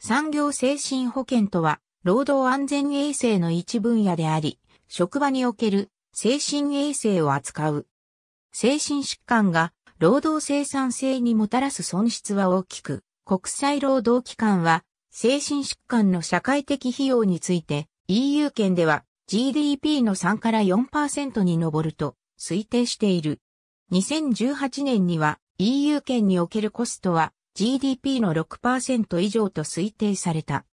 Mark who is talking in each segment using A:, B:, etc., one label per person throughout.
A: 産業精神保険とは、労働安全衛生の一分野であり、職場における精神衛生を扱う。精神疾患が労働生産性にもたらす損失は大きく、国際労働機関は精神疾患の社会的費用について EU 圏では GDP の3から4%に上ると推定している。2018年には EU 圏におけるコストは GDP の6%以上と推定された。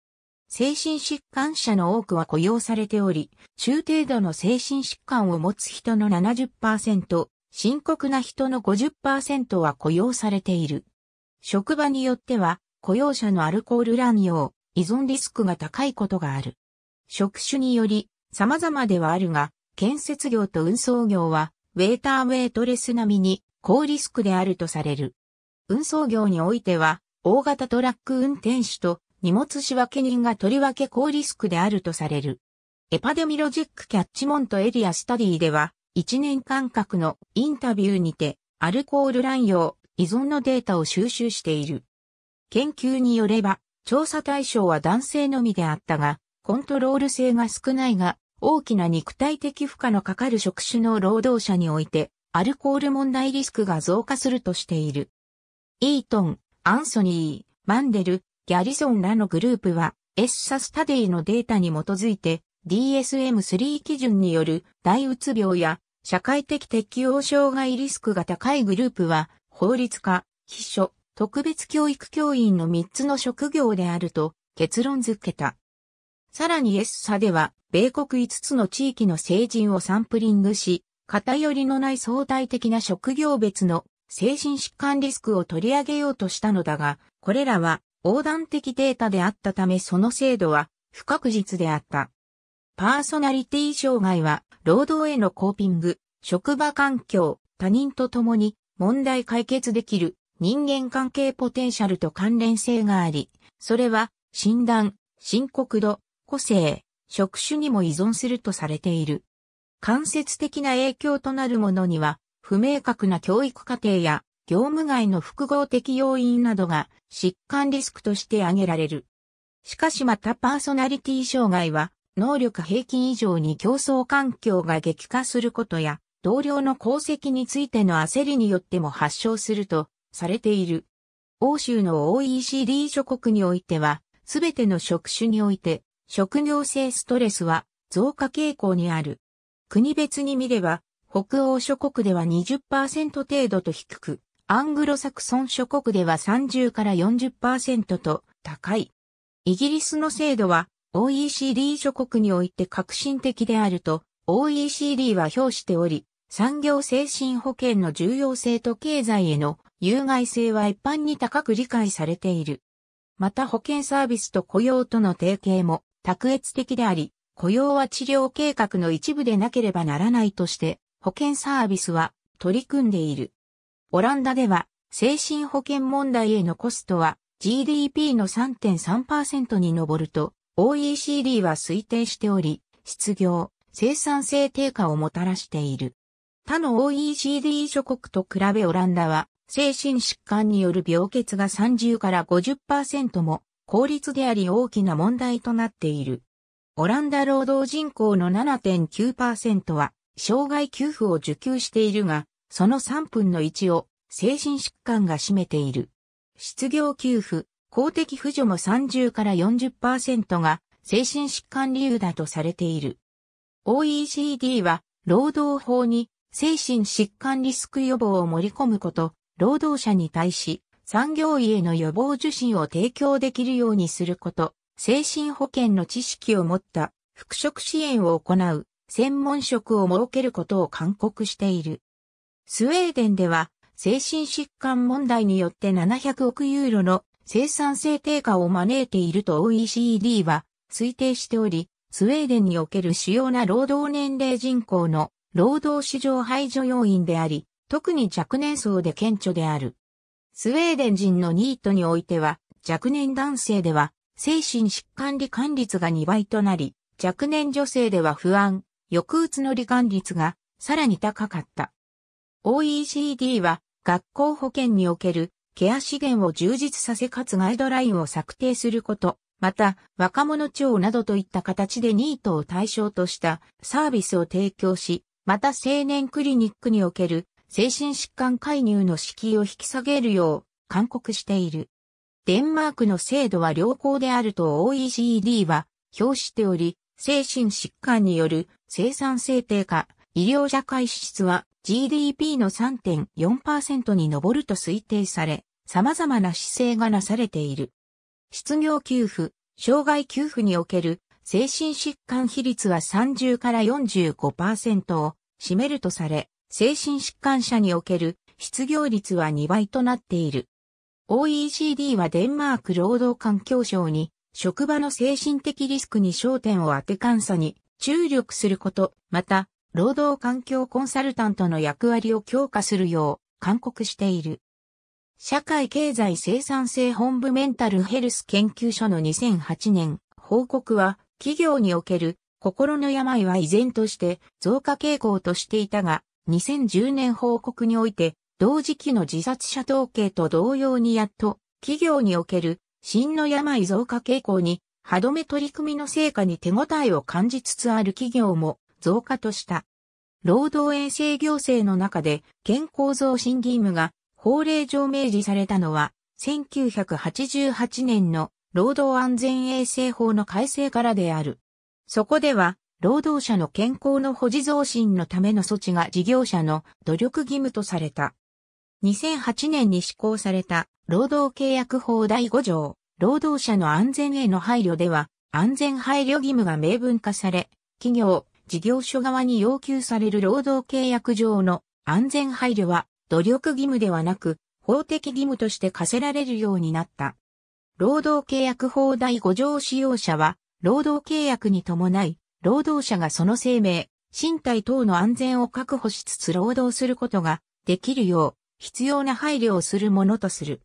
A: 精神疾患者の多くは雇用されており、中程度の精神疾患を持つ人の70%、深刻な人の50%は雇用されている。職場によっては、雇用者のアルコール乱用、依存リスクが高いことがある。職種により、様々ではあるが、建設業と運送業は、ウェイターウェイトレス並みに高リスクであるとされる。運送業においては、大型トラック運転手と荷物仕分け人がとりわけ高リスクであるとされる。エパデミロジックキャッチモントエリアスタディでは、1年間隔のインタビューにて、アルコール乱用、依存のデータを収集している。研究によれば、調査対象は男性のみであったが、コントロール性が少ないが、大きな肉体的負荷のかかる職種の労働者において、アルコール問題リスクが増加するとしている。イートン、アンソニー、マンデル、ギャリソンらのグループは、エッサスタデイのデータに基づいて、DSM-3 基準による大うつ病や社会的適応障害リスクが高いグループは、法律家、秘書、特別教育教員の3つの職業であると結論付けた。さらにエッサでは、米国5つの地域の成人をサンプリングし、偏りのない相対的な職業別の精神疾患リスクを取り上げようとしたのだが、これらは横断的データであったためその制度は不確実であった。パーソナリティ障害は、労働へのコーピング、職場環境、他人と共に問題解決できる人間関係ポテンシャルと関連性があり、それは診断、深刻度、個性、職種にも依存するとされている。間接的な影響となるものには、不明確な教育課程や業務外の複合的要因などが疾患リスクとして挙げられる。しかしまたパーソナリティ障害は能力平均以上に競争環境が激化することや同僚の功績についての焦りによっても発症するとされている。欧州の OECD 諸国においては、すべての職種において、職業性ストレスは増加傾向にある。国別に見れば、北欧諸国では20%程度と低く、アングロサクソン諸国では30から40%と高い。イギリスの制度は OECD 諸国において革新的であると OECD は評しており、産業精神保険の重要性と経済への有害性は一般に高く理解されている。また保険サービスと雇用との提携も卓越的であり、雇用は治療計画の一部でなければならないとして保険サービスは取り組んでいる。オランダでは精神保険問題へのコストは GDP の3.3%に上ると OECD は推定しており、失業、生産性低下をもたらしている。他の OECD 諸国と比べオランダは精神疾患による病欠が30から50%も効率であり大きな問題となっている。オランダ労働人口の7.9%は障害給付を受給しているが、その3分の1を精神疾患が占めている。失業給付、公的扶助も30から40%が精神疾患理由だとされている。OECD は労働法に精神疾患リスク予防を盛り込むこと、労働者に対し産業医への予防受診を提供できるようにすること、精神保険の知識を持った復職支援を行う、専門職を設けることを勧告している。スウェーデンでは、精神疾患問題によって700億ユーロの生産性低下を招いていると OECD は推定しており、スウェーデンにおける主要な労働年齢人口の労働市場排除要因であり、特に若年層で顕著である。スウェーデン人のニートにおいては、若年男性では精神疾患罹患率が2倍となり、若年女性では不安、抑うつの罹患率がさらに高かった。OECD は学校保健におけるケア資源を充実させかつガイドラインを策定すること、また若者庁などといった形でニートを対象としたサービスを提供し、また青年クリニックにおける精神疾患介入の敷居を引き下げるよう勧告している。デンマークの制度は良好であると OECD は表しており、精神疾患による生産性低下、医療社会支出は GDP の3.4%に上ると推定され、様々な姿勢がなされている。失業給付、障害給付における精神疾患比率は30から45%を占めるとされ、精神疾患者における失業率は2倍となっている。OECD はデンマーク労働環境省に職場の精神的リスクに焦点を当て監査に注力すること、また、労働環境コンサルタントの役割を強化するよう、勧告している。社会経済生産性本部メンタルヘルス研究所の2008年報告は企業における心の病は依然として増加傾向としていたが2010年報告において同時期の自殺者統計と同様にやっと企業における真の病増加傾向に歯止め取り組みの成果に手応えを感じつつある企業も増加とした。労働衛生行政の中で健康増進義務が法令上明示されたのは1988年の労働安全衛生法の改正からである。そこでは労働者の健康の保持増進のための措置が事業者の努力義務とされた。2008年に施行された労働契約法第5条労働者の安全への配慮では、安全配慮義務が明文化され、企業、事業所側に要求される労働契約上の安全配慮は努力義務ではなく法的義務として課せられるようになった。労働契約法第5条使用者は労働契約に伴い労働者がその生命、身体等の安全を確保しつつ労働することができるよう必要な配慮をするものとする。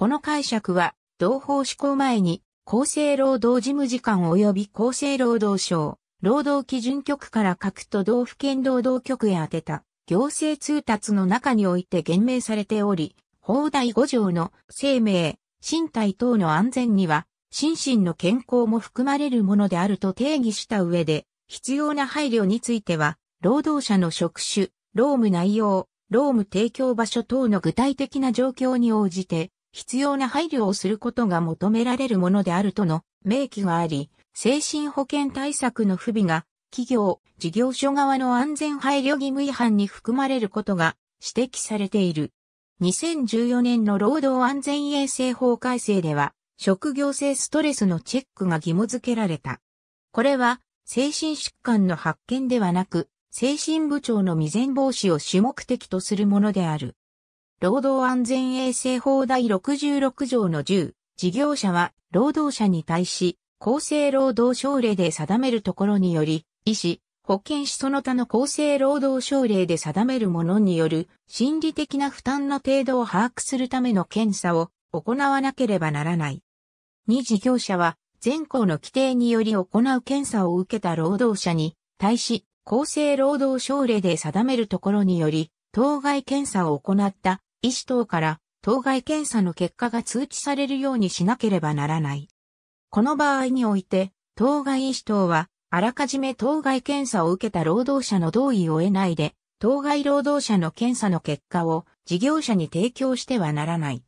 A: この解釈は、同法施行前に、厚生労働事務次官及び厚生労働省、労働基準局から各都道府県労働局へ宛てた、行政通達の中において言明されており、法第5条の生命、身体等の安全には、心身の健康も含まれるものであると定義した上で、必要な配慮については、労働者の職種、労務内容、労務提供場所等の具体的な状況に応じて、必要な配慮をすることが求められるものであるとの明記があり、精神保健対策の不備が企業、事業所側の安全配慮義務違反に含まれることが指摘されている。2014年の労働安全衛生法改正では、職業性ストレスのチェックが義務付けられた。これは、精神疾患の発見ではなく、精神部長の未然防止を主目的とするものである。労働安全衛生法第66条の10、事業者は労働者に対し、厚生労働省令で定めるところにより、医師、保健師その他の厚生労働省令で定めるものによる心理的な負担の程度を把握するための検査を行わなければならない。2事業者は全項の規定により行う検査を受けた労働者に対し厚生労働省令で定めるところにより当該検査を行った医師等から当該検査の結果が通知されるようにしなければならない。この場合において、当該医師等は、あらかじめ当該検査を受けた労働者の同意を得ないで、当該労働者の検査の結果を事業者に提供してはならない。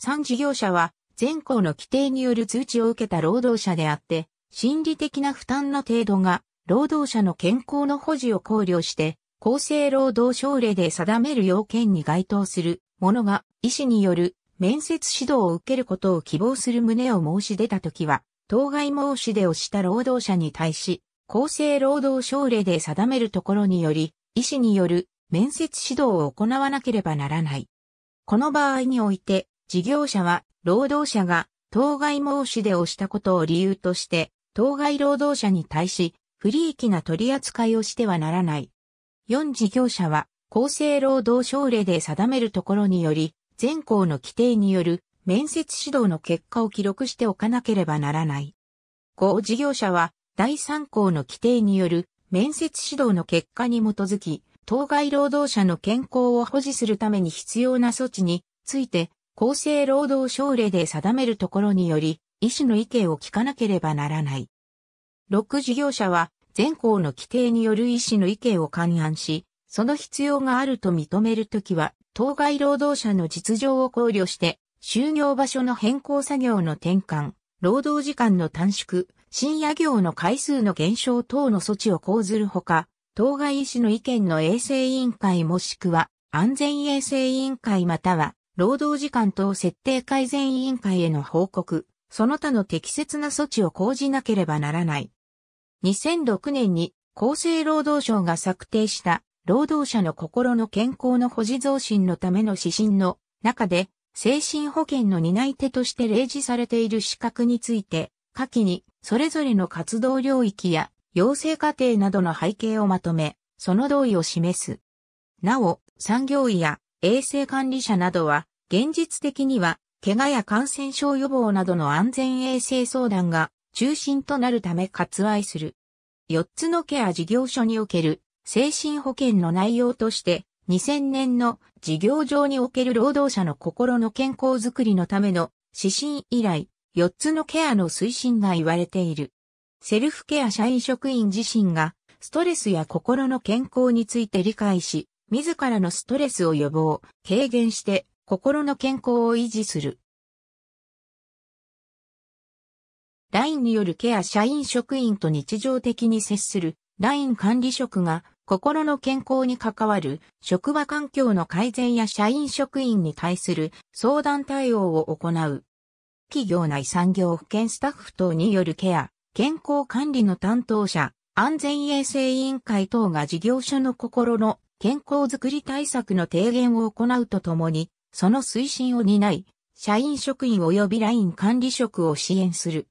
A: 3事業者は、全校の規定による通知を受けた労働者であって、心理的な負担の程度が、労働者の健康の保持を考慮して、厚生労働省令で定める要件に該当する者が医師による面接指導を受けることを希望する旨を申し出たときは、当該申し出をした労働者に対し、厚生労働省令で定めるところにより、医師による面接指導を行わなければならない。この場合において、事業者は労働者が当該申し出をしたことを理由として、当該労働者に対し、不利益な取り扱いをしてはならない。4事業者は厚生労働省令で定めるところにより、全校の規定による面接指導の結果を記録しておかなければならない。5事業者は第3項の規定による面接指導の結果に基づき、当該労働者の健康を保持するために必要な措置について、厚生労働省令で定めるところにより、医師の意見を聞かなければならない。6事業者は、全校の規定による医師の意見を勘案し、その必要があると認めるときは、当該労働者の実情を考慮して、就業場所の変更作業の転換、労働時間の短縮、深夜業の回数の減少等の措置を講ずるほか、当該医師の意見の衛生委員会もしくは安全衛生委員会または労働時間等設定改善委員会への報告、その他の適切な措置を講じなければならない。2006年に厚生労働省が策定した労働者の心の健康の保持増進のための指針の中で精神保健の担い手として例示されている資格について、下記にそれぞれの活動領域や養成過程などの背景をまとめ、その同意を示す。なお、産業医や衛生管理者などは、現実的には、怪我や感染症予防などの安全衛生相談が中心となるため割愛する。4つのケア事業所における精神保険の内容として、2000年の事業上における労働者の心の健康づくりのための指針以来、4つのケアの推進が言われている。セルフケア社員職員自身が、ストレスや心の健康について理解し、自らのストレスを予防、軽減して、心の健康を維持する。LINE によるケア社員職員と日常的に接する LINE 管理職が心の健康に関わる職場環境の改善や社員職員に対する相談対応を行う。企業内産業保健スタッフ等によるケア、健康管理の担当者、安全衛生委員会等が事業所の心の健康づくり対策の提言を行うとともに、その推進を担い、社員職員及び LINE 管理職を支援する。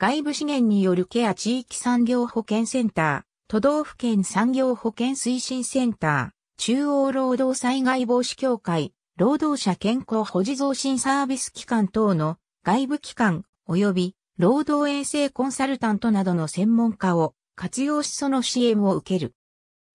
A: 外部資源によるケア地域産業保険センター、都道府県産業保険推進センター、中央労働災害防止協会、労働者健康保持増進サービス機関等の外部機関及び労働衛生コンサルタントなどの専門家を活用しその支援を受ける。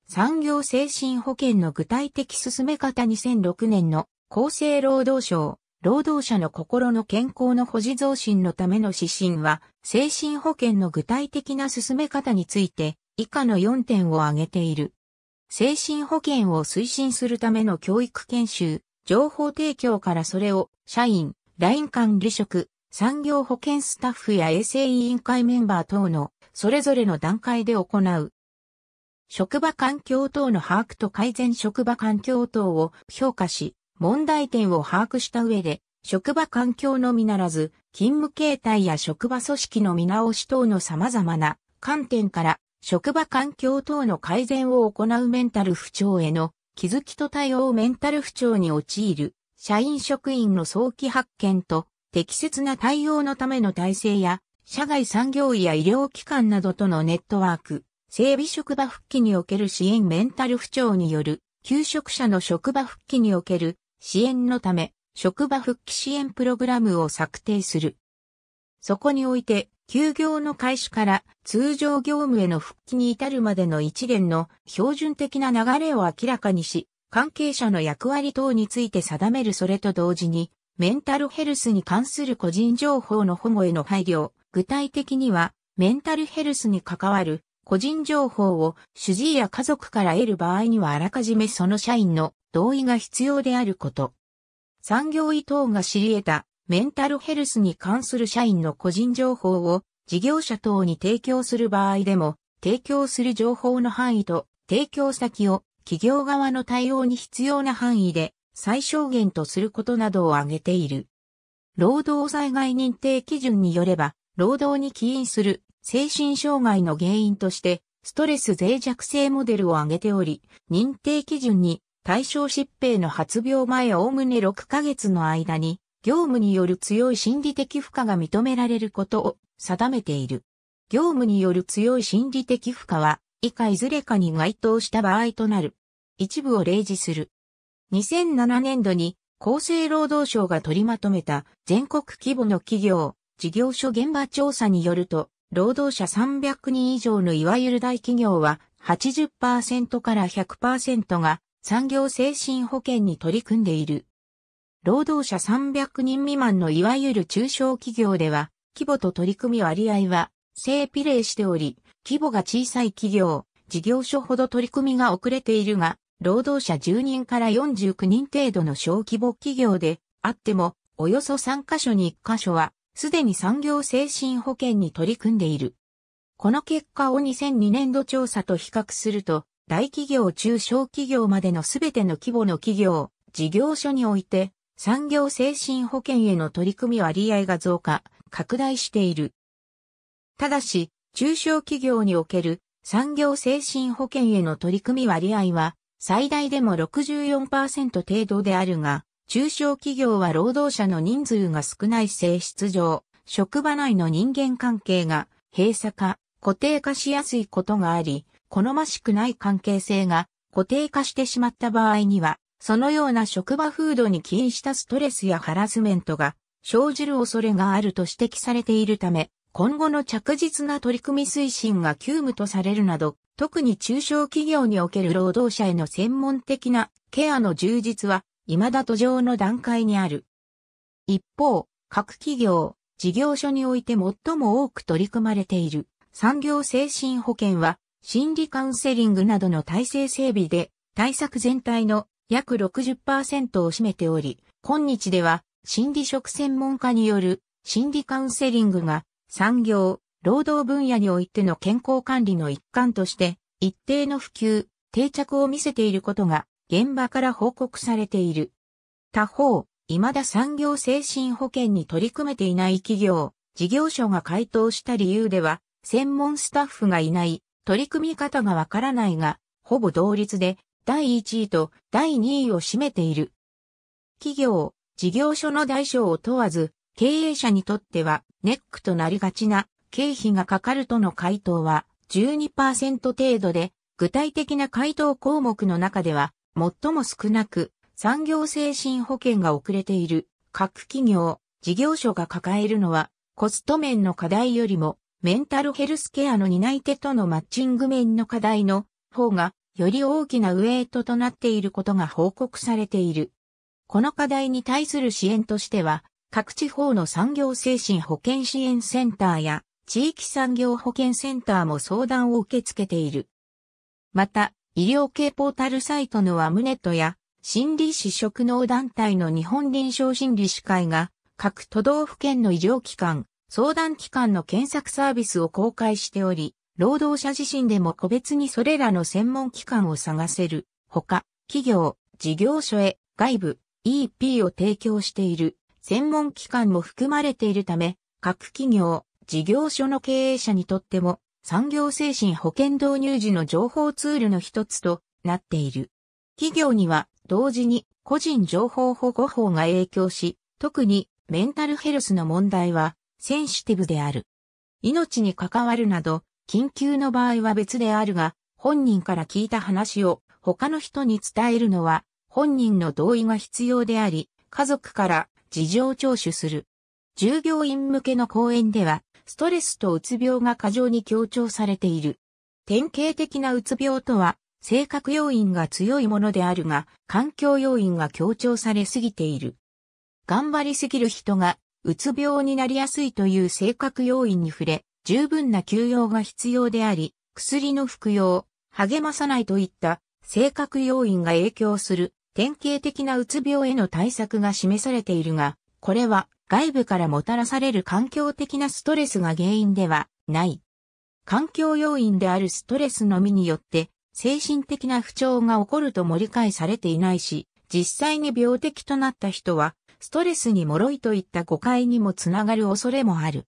A: 産業精神保険の具体的進め方2006年の厚生労働省労働者の心の健康の保持増進のための指針は、精神保険の具体的な進め方について、以下の4点を挙げている。精神保険を推進するための教育研修、情報提供からそれを、社員、ライン管理職、産業保険スタッフや衛生委員会メンバー等の、それぞれの段階で行う。職場環境等の把握と改善職場環境等を評価し、問題点を把握した上で、職場環境のみならず、勤務形態や職場組織の見直し等の様々な観点から、職場環境等の改善を行うメンタル不調への気づきと対応メンタル不調に陥る、社員職員の早期発見と適切な対応のための体制や、社外産業医や医療機関などとのネットワーク、整備職場復帰における支援メンタル不調による、求職者の職場復帰における支援のため、職場復帰支援プログラムを策定する。そこにおいて、休業の開始から通常業務への復帰に至るまでの一連の標準的な流れを明らかにし、関係者の役割等について定めるそれと同時に、メンタルヘルスに関する個人情報の保護への配慮、具体的には、メンタルヘルスに関わる個人情報を主治医や家族から得る場合にはあらかじめその社員の同意が必要であること。産業医等が知り得たメンタルヘルスに関する社員の個人情報を事業者等に提供する場合でも、提供する情報の範囲と提供先を企業側の対応に必要な範囲で最小限とすることなどを挙げている。労働災害認定基準によれば、労働に起因する精神障害の原因として、ストレス脆弱性モデルを挙げており、認定基準に対象疾病の発病前おおむね6ヶ月の間に、業務による強い心理的負荷が認められることを定めている。業務による強い心理的負荷は、以下いずれかに該当した場合となる。一部を例示する。2007年度に厚生労働省が取りまとめた全国規模の企業、事業所現場調査によると、労働者300人以上のいわゆる大企業は80%から100%が産業精神保険に取り組んでいる。労働者300人未満のいわゆる中小企業では、規模と取り組み割合は正比例しており、規模が小さい企業、事業所ほど取り組みが遅れているが、労働者10人から49人程度の小規模企業であっても、およそ3カ所に1カ所はすでに産業精神保険に取り組んでいる。この結果を2002年度調査と比較すると、大企業中小企業までのすべての規模の企業、事業所において、産業精神保険への取り組み割合が増加、拡大している。ただし、中小企業における産業精神保険への取り組み割合は、最大でも64%程度であるが、中小企業は労働者の人数が少ない性質上、職場内の人間関係が閉鎖化、固定化しやすいことがあり、好ましくない関係性が固定化してしまった場合には、そのような職場風土に起因したストレスやハラスメントが生じる恐れがあると指摘されているため、今後の着実な取り組み推進が急務とされるなど、特に中小企業における労働者への専門的なケアの充実は未だ途上の段階にある。一方、各企業、事業所において最も多く取り組まれている産業精神保険は、心理カウンセリングなどの体制整備で、対策全体の約60%を占めており、今日では心理職専門家による心理カウンセリングが産業、労働分野においての健康管理の一環として、一定の普及、定着を見せていることが現場から報告されている。他方、未だ産業精神保険に取り組めていない企業、事業所が回答した理由では、専門スタッフがいない、取り組み方がわからないが、ほぼ同率で、第1位と第2位を占めている。企業、事業所の大小を問わず、経営者にとっては、ネックとなりがちな、経費がかかるとの回答は12%程度で、具体的な回答項目の中では最も少なく、産業精神保険が遅れている各企業、事業所が抱えるのは、コスト面の課題よりも、メンタルヘルスケアの担い手とのマッチング面の課題の方が、より大きなウェイトとなっていることが報告されている。この課題に対する支援としては、各地方の産業精神保健支援センターや地域産業保健センターも相談を受け付けている。また、医療系ポータルサイトのアムネットや、心理士職能団体の日本臨床心理士会が、各都道府県の医療機関、相談機関の検索サービスを公開しており、労働者自身でも個別にそれらの専門機関を探せる、ほか、企業、事業所へ外部 EP を提供している専門機関も含まれているため、各企業、事業所の経営者にとっても産業精神保険導入時の情報ツールの一つとなっている。企業には同時に個人情報保護法が影響し、特にメンタルヘルスの問題はセンシティブである。命に関わるなど、緊急の場合は別であるが、本人から聞いた話を他の人に伝えるのは本人の同意が必要であり、家族から事情聴取する。従業員向けの講演では、ストレスとうつ病が過剰に強調されている。典型的なうつ病とは、性格要因が強いものであるが、環境要因が強調されすぎている。頑張りすぎる人が、うつ病になりやすいという性格要因に触れ、十分な休養が必要であり、薬の服用、励まさないといった性格要因が影響する典型的なうつ病への対策が示されているが、これは外部からもたらされる環境的なストレスが原因ではない。環境要因であるストレスのみによって精神的な不調が起こるとも理解されていないし、実際に病的となった人は、ストレスに脆いといった誤解にもつながる恐れもある。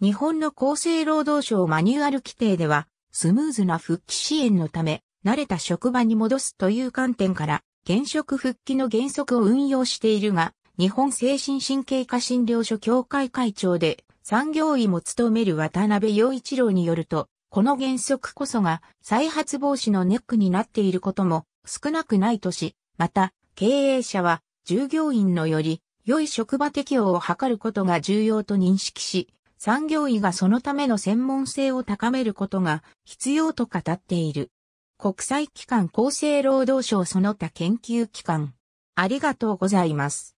A: 日本の厚生労働省マニュアル規定では、スムーズな復帰支援のため、慣れた職場に戻すという観点から、現職復帰の原則を運用しているが、日本精神神経科診療所協会会長で産業医も務める渡辺陽一郎によると、この原則こそが再発防止のネックになっていることも少なくないとし、また経営者は従業員のより良い職場適応を図ることが重要と認識し、産業医がそのための専門性を高めることが必要と語っている。国際機関厚生労働省その他研究機関。ありがとうございます。